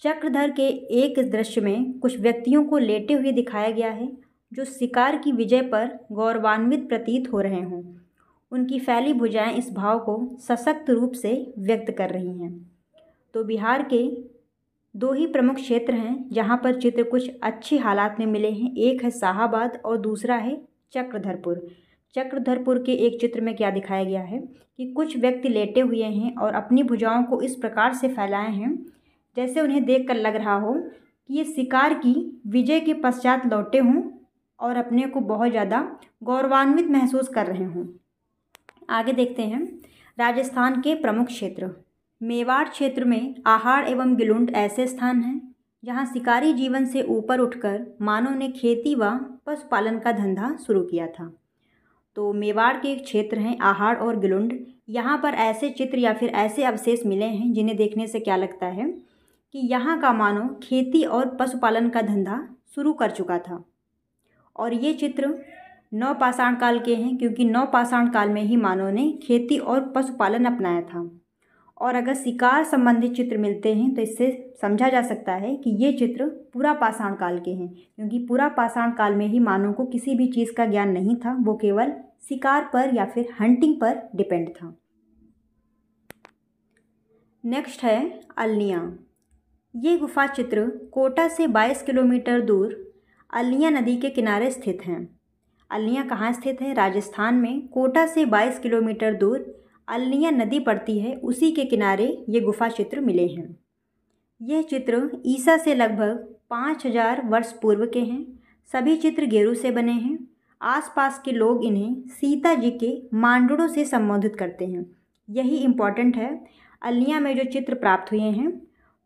चक्रधर के एक दृश्य में कुछ व्यक्तियों को लेटे हुए दिखाया गया है जो शिकार की विजय पर गौरवान्वित प्रतीत हो रहे हों उनकी फैली भुजाएं इस भाव को सशक्त रूप से व्यक्त कर रही हैं तो बिहार के दो ही प्रमुख क्षेत्र हैं जहाँ पर चित्र कुछ अच्छे हालात में मिले हैं एक है शाहबाद और दूसरा है चक्रधरपुर चक्रधरपुर के एक चित्र में क्या दिखाया गया है कि कुछ व्यक्ति लेटे हुए हैं और अपनी भुजाओं को इस प्रकार से फैलाए हैं जैसे उन्हें देख लग रहा हो कि ये शिकार की विजय के पश्चात लौटे हों और अपने को बहुत ज़्यादा गौरवान्वित महसूस कर रहे हों आगे देखते हैं राजस्थान के प्रमुख क्षेत्र मेवाड़ क्षेत्र में आहार एवं गिलुंड ऐसे स्थान हैं जहाँ शिकारी जीवन से ऊपर उठकर मानव ने खेती व पशुपालन का धंधा शुरू किया था तो मेवाड़ के एक क्षेत्र हैं आहार और गिलुंड यहाँ पर ऐसे चित्र या फिर ऐसे अवशेष मिले हैं जिन्हें देखने से क्या लगता है कि यहाँ का मानव खेती और पशुपालन का धंधा शुरू कर चुका था और ये चित्र नौ पाषाण काल के हैं क्योंकि नौ पाषाण काल में ही मानव ने खेती और पशुपालन अपनाया था और अगर शिकार संबंधी चित्र मिलते हैं तो इससे समझा जा सकता है कि ये चित्र पूरा पाषाण काल के हैं क्योंकि पूरा पाषाण काल में ही मानव को किसी भी चीज़ का ज्ञान नहीं था वो केवल शिकार पर या फिर हंटिंग पर डिपेंड था नेक्स्ट है अलनिया ये गुफा चित्र कोटा से 22 किलोमीटर दूर अलनिया नदी के किनारे स्थित हैं अलनिया कहाँ स्थित है राजस्थान में कोटा से बाईस किलोमीटर दूर अलनिया नदी पड़ती है उसी के किनारे ये गुफा चित्र मिले हैं यह चित्र ईसा से लगभग पाँच हजार वर्ष पूर्व के हैं सभी चित्र गेरू से बने हैं आसपास के लोग इन्हें सीता जी के मांडड़ों से संबोधित करते हैं यही इम्पॉर्टेंट है अलनिया में जो चित्र प्राप्त हुए हैं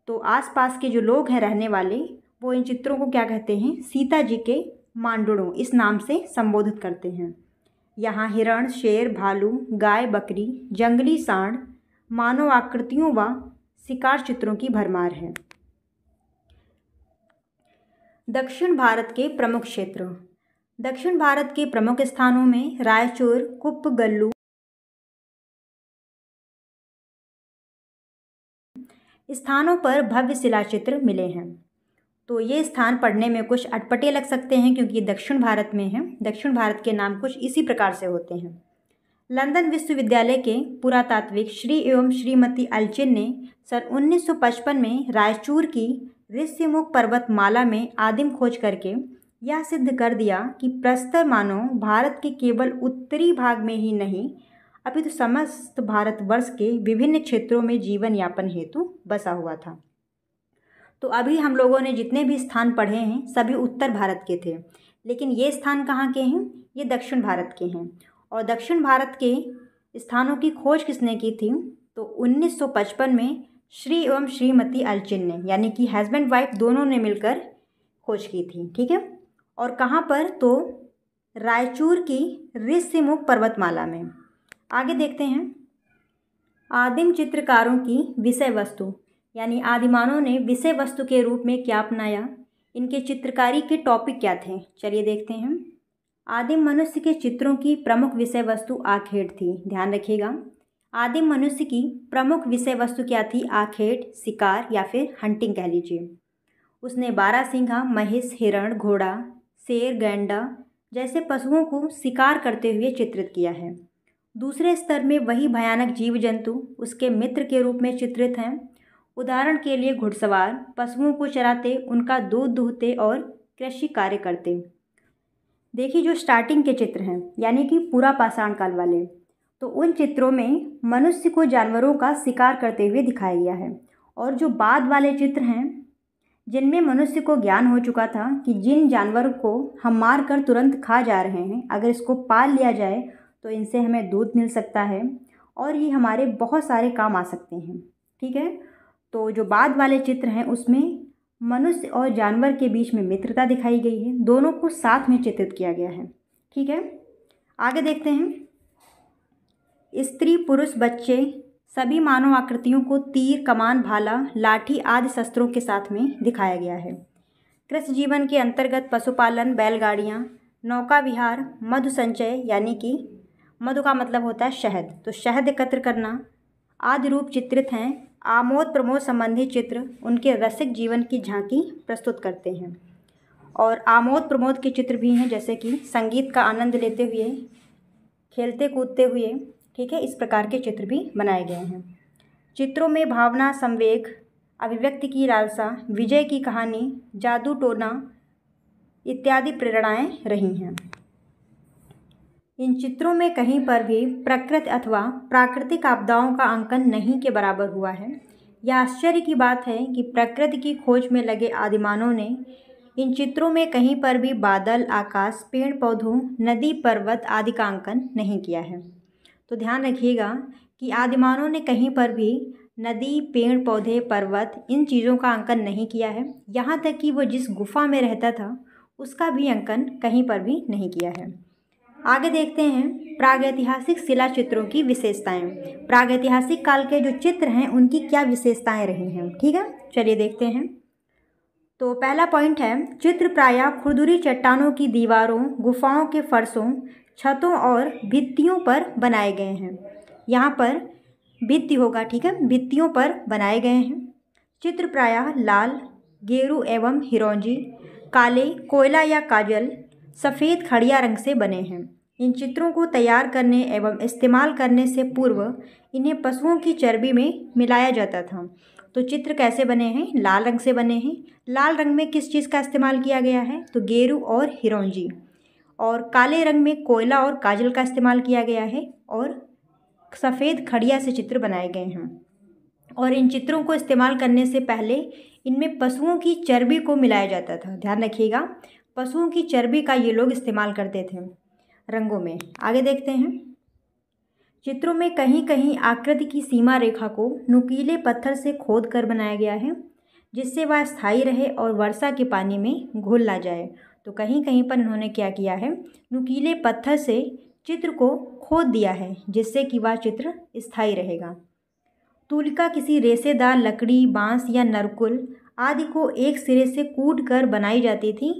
तो आसपास के जो लोग हैं रहने वाले वो इन चित्रों को क्या कहते हैं सीता जी के मांडुड़ों इस नाम से संबोधित करते हैं यहाँ हिरण शेर भालू गाय बकरी जंगली सांड मानव आकृतियों व शिकार चित्रों की भरमार है दक्षिण भारत के प्रमुख क्षेत्र दक्षिण भारत के प्रमुख स्थानों में रायचूर कुप गल्लू स्थानों पर भव्य शिलाचित्र मिले हैं तो ये स्थान पढ़ने में कुछ अटपटे लग सकते हैं क्योंकि ये दक्षिण भारत में है दक्षिण भारत के नाम कुछ इसी प्रकार से होते हैं लंदन विश्वविद्यालय के पुरातात्विक श्री एवं श्रीमती अलचिन ने सन 1955 में रायचूर की ऋष्यमुख पर्वतमाला में आदिम खोज करके यह सिद्ध कर दिया कि प्रस्तर मानव भारत के केवल उत्तरी भाग में ही नहीं अपितु तो समस्त भारतवर्ष के विभिन्न क्षेत्रों में जीवन यापन हेतु बसा हुआ था तो अभी हम लोगों ने जितने भी स्थान पढ़े हैं सभी उत्तर भारत के थे लेकिन ये स्थान कहाँ के हैं ये दक्षिण भारत के हैं और दक्षिण भारत के स्थानों की खोज किसने की थी तो 1955 में श्री एवं श्रीमती अलचिन ने यानी कि हस्बैंड वाइफ दोनों ने मिलकर खोज की थी ठीक है और कहाँ पर तो रायचूर की ऋषिमुख पर्वतमाला में आगे देखते हैं आदिम चित्रकारों की विषय वस्तु यानी आदिमानों ने विषय वस्तु के रूप में क्या अपनाया इनके चित्रकारी के टॉपिक क्या थे चलिए देखते हैं आदिम मनुष्य के चित्रों की प्रमुख विषय वस्तु आखेट थी ध्यान रखिएगा आदिम मनुष्य की प्रमुख विषय वस्तु क्या थी आखेट शिकार या फिर हंटिंग कह लीजिए उसने बारह सिंघा महिष हिरण घोड़ा शेर गैंडा जैसे पशुओं को शिकार करते हुए चित्रित किया है दूसरे स्तर में वही भयानक जीव जंतु उसके मित्र के रूप में चित्रित हैं उदाहरण के लिए घुड़सवार पशुओं को चराते उनका दूध दूहते और कृषि कार्य करते देखिए जो स्टार्टिंग के चित्र हैं यानी कि पूरा पाषाण काल वाले तो उन चित्रों में मनुष्य को जानवरों का शिकार करते हुए दिखाया गया है और जो बाद वाले चित्र हैं जिनमें मनुष्य को ज्ञान हो चुका था कि जिन जानवर को हम मार कर तुरंत खा जा रहे हैं अगर इसको पाल लिया जाए तो इनसे हमें दूध मिल सकता है और ये हमारे बहुत सारे काम आ सकते हैं ठीक है तो जो बाद वाले चित्र हैं उसमें मनुष्य और जानवर के बीच में मित्रता दिखाई गई है दोनों को साथ में चित्रित किया गया है ठीक है आगे देखते हैं स्त्री पुरुष बच्चे सभी मानव आकृतियों को तीर कमान भाला लाठी आदि शस्त्रों के साथ में दिखाया गया है कृषि जीवन के अंतर्गत पशुपालन बैलगाड़ियाँ नौका विहार मधु संचय यानी कि मधु का मतलब होता है शहद तो शहद एकत्र करना आदि रूप चित्रित हैं आमोद प्रमोद संबंधी चित्र उनके रसिक जीवन की झांकी प्रस्तुत करते हैं और आमोद प्रमोद के चित्र भी हैं जैसे कि संगीत का आनंद लेते हुए खेलते कूदते हुए ठीक है इस प्रकार के चित्र भी बनाए गए हैं चित्रों में भावना संवेग अभिव्यक्ति की लालसा विजय की कहानी जादू टोना इत्यादि प्रेरणाएं रही हैं इन चित्रों में कहीं पर भी प्रकृति अथवा प्राकृतिक आपदाओं का अंकन नहीं के बराबर हुआ है यह आश्चर्य की बात है कि प्रकृति की खोज में लगे आदिमानों ने इन चित्रों में कहीं पर भी बादल आकाश पेड़ पौधों नदी पर्वत आदि का अंकन नहीं किया है तो ध्यान रखिएगा कि आदिमानों ने कहीं पर भी नदी पेड़ पौधे पर्वत इन चीज़ों का अंकन नहीं किया है यहाँ तक कि वो जिस गुफा में रहता था उसका भी अंकन कहीं पर भी नहीं किया है आगे देखते हैं प्रागैतिहासिक शिला चित्रों की विशेषताएं प्रागैतिहासिक काल के जो चित्र हैं उनकी क्या विशेषताएं रही हैं ठीक है चलिए देखते हैं तो पहला पॉइंट है चित्र प्रायः खुरदुरी चट्टानों की दीवारों गुफाओं के फर्शों छतों और भित्तियों पर बनाए गए हैं यहाँ पर भित्ति होगा ठीक है भित्तियों पर बनाए गए हैं चित्र प्रायः लाल गेरू एवं हिरौंजी काले कोयला या काजल सफ़ेद खड़िया रंग से बने हैं इन चित्रों को तैयार करने एवं इस्तेमाल करने से पूर्व इन्हें पशुओं की चर्बी में मिलाया जाता था तो चित्र कैसे बने हैं लाल रंग से बने हैं लाल रंग में किस चीज़ का इस्तेमाल किया गया है तो गेरू और हिरौंजी और काले रंग में कोयला और काजल का इस्तेमाल किया गया है और सफ़ेद खड़िया से चित्र बनाए गए हैं और इन चित्रों को इस्तेमाल करने से पहले इनमें पशुओं की चर्बी को मिलाया जाता था ध्यान रखिएगा पशुओं की चर्बी का ये लोग इस्तेमाल करते थे रंगों में आगे देखते हैं चित्रों में कहीं कहीं आकृति की सीमा रेखा को नुकीले पत्थर से खोद कर बनाया गया है जिससे वह स्थायी रहे और वर्षा के पानी में घुल ना जाए तो कहीं कहीं पर इन्होंने क्या किया है नुकीले पत्थर से चित्र को खोद दिया है जिससे कि वह चित्र स्थायी रहेगा तूलिका किसी रेसेदार लकड़ी बांस या नरकुल आदि को एक सिरे से कूट कर बनाई जाती थी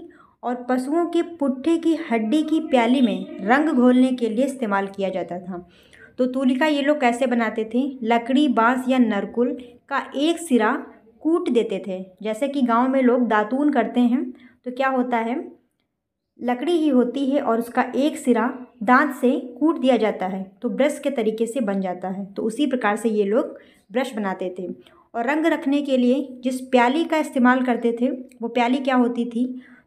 और पशुओं के पुट्ठे की हड्डी की प्याली में रंग घोलने के लिए इस्तेमाल किया जाता था तो तूलिका ये लोग कैसे बनाते थे लकड़ी बांस या नरकुल का एक सिरा कूट देते थे जैसे कि गांव में लोग दातून करते हैं तो क्या होता है लकड़ी ही होती है और उसका एक सिरा दांत से कूट दिया जाता है तो ब्रश के तरीके से बन जाता है तो उसी प्रकार से ये लोग ब्रश बनाते थे और रंग रखने के लिए जिस प्याली का इस्तेमाल करते थे वो प्याली क्या होती थी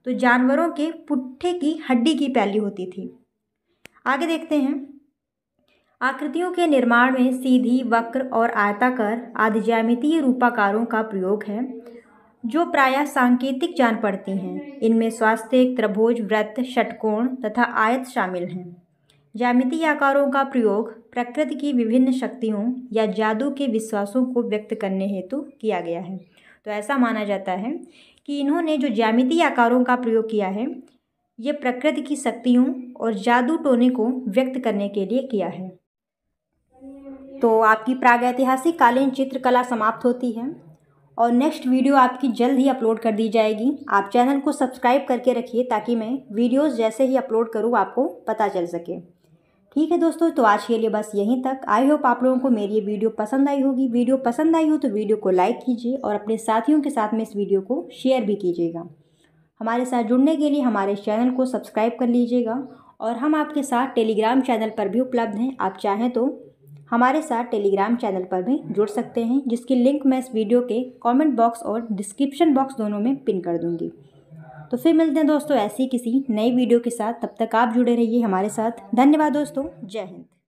तो जानवरों के पुट्ठे की हड्डी की पैली होती थी आगे देखते हैं आकृतियों के निर्माण में सीधी वक्र और आयताकार आदि ज्यामितीय रूपाकारों का प्रयोग है जो प्रायः सांकेतिक जान पड़ती हैं इनमें स्वास्थ्य त्रिभुज व्रत षटकोण तथा आयत शामिल हैं ज्यामितीय आकारों का प्रयोग प्रकृति की विभिन्न शक्तियों या जादू के विश्वासों को व्यक्त करने हेतु किया गया है तो ऐसा माना जाता है कि इन्होंने जो ज्यामिति आकारों का प्रयोग किया है ये प्रकृति की शक्तियों और जादू टोने को व्यक्त करने के लिए किया है तो आपकी प्रागैतिहासिक कालीन चित्रकला समाप्त होती है और नेक्स्ट वीडियो आपकी जल्द ही अपलोड कर दी जाएगी आप चैनल को सब्सक्राइब करके रखिए ताकि मैं वीडियोस जैसे ही अपलोड करूँ आपको पता चल सके ठीक है दोस्तों तो आज के लिए बस यहीं तक आई होप आप लोगों को मेरी ये वीडियो पसंद आई होगी वीडियो पसंद आई हो तो वीडियो को लाइक कीजिए और अपने साथियों के साथ में इस वीडियो को शेयर भी कीजिएगा हमारे साथ जुड़ने के लिए हमारे चैनल को सब्सक्राइब कर लीजिएगा और हम आपके साथ टेलीग्राम चैनल पर भी उपलब्ध हैं आप चाहें तो हमारे साथ टेलीग्राम चैनल पर भी जुड़ सकते हैं जिसकी लिंक मैं इस वीडियो के कमेंट बॉक्स और डिस्क्रिप्शन बॉक्स दोनों में पिन कर दूंगी तो फिर मिलते हैं दोस्तों ऐसी किसी नई वीडियो के साथ तब तक आप जुड़े रहिए हमारे साथ धन्यवाद दोस्तों जय हिंद